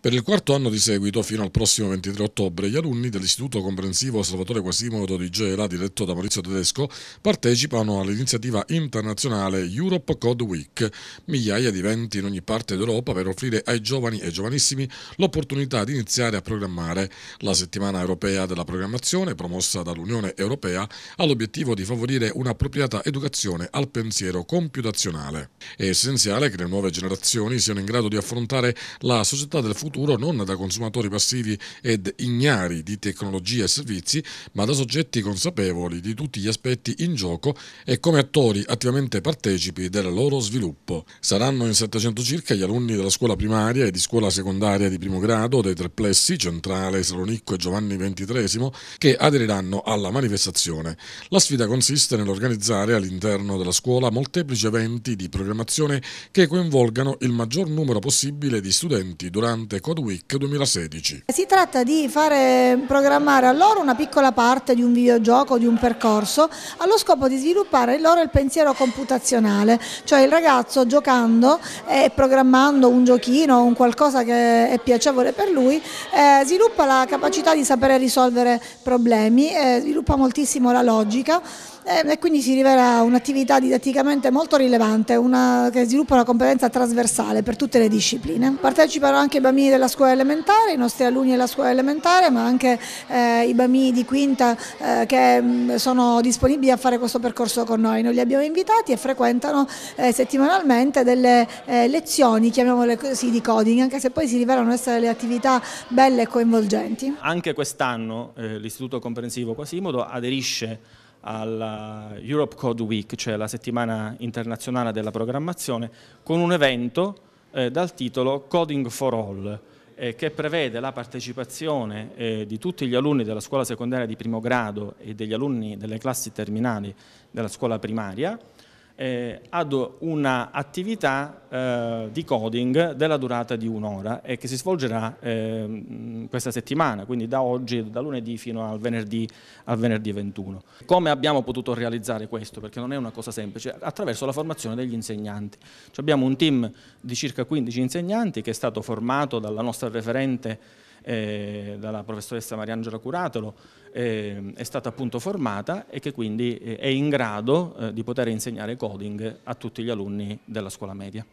Per il quarto anno di seguito, fino al prossimo 23 ottobre, gli alunni dell'Istituto Comprensivo Salvatore Quasimodo di Gela, diretto da Maurizio Tedesco, partecipano all'iniziativa internazionale Europe Code Week, migliaia di eventi in ogni parte d'Europa per offrire ai giovani e giovanissimi l'opportunità di iniziare a programmare. La settimana europea della programmazione, promossa dall'Unione Europea, ha l'obiettivo di favorire un'appropriata educazione al pensiero computazionale. È essenziale che le nuove generazioni siano in grado di affrontare la società del futuro futuro non da consumatori passivi ed ignari di tecnologie e servizi, ma da soggetti consapevoli di tutti gli aspetti in gioco e come attori attivamente partecipi del loro sviluppo. Saranno in 700 circa gli alunni della scuola primaria e di scuola secondaria di primo grado dei tre plessi Centrale, Salonicco e Giovanni XXIII che aderiranno alla manifestazione. La sfida consiste nell'organizzare all'interno della scuola molteplici eventi di programmazione che coinvolgano il maggior numero possibile di studenti durante Record Week 2016. Si tratta di fare programmare a loro una piccola parte di un videogioco, di un percorso, allo scopo di sviluppare in loro il pensiero computazionale, cioè il ragazzo giocando e programmando un giochino un qualcosa che è piacevole per lui, eh, sviluppa la capacità di sapere risolvere problemi, eh, sviluppa moltissimo la logica eh, e quindi si rivela un'attività didatticamente molto rilevante, una, che sviluppa una competenza trasversale per tutte le discipline. Partecipano anche i bambini della scuola elementare, i nostri alunni della scuola elementare, ma anche eh, i bambini di quinta eh, che mm, sono disponibili a fare questo percorso con noi. Noi li abbiamo invitati e frequentano eh, settimanalmente delle eh, lezioni, chiamiamole così, di coding, anche se poi si rivelano essere le attività belle e coinvolgenti. Anche quest'anno eh, l'Istituto Comprensivo Quasimodo aderisce alla Europe Code Week, cioè la settimana internazionale della programmazione, con un evento eh, dal titolo Coding for All, eh, che prevede la partecipazione eh, di tutti gli alunni della scuola secondaria di primo grado e degli alunni delle classi terminali della scuola primaria, eh, ad un'attività eh, di coding della durata di un'ora e che si svolgerà eh, questa settimana, quindi da oggi, da lunedì fino al venerdì, al venerdì 21. Come abbiamo potuto realizzare questo? Perché non è una cosa semplice, attraverso la formazione degli insegnanti. Cioè abbiamo un team di circa 15 insegnanti che è stato formato dalla nostra referente eh, dalla professoressa Mariangela Curatolo, eh, è stata appunto formata e che quindi eh, è in grado eh, di poter insegnare coding a tutti gli alunni della scuola media.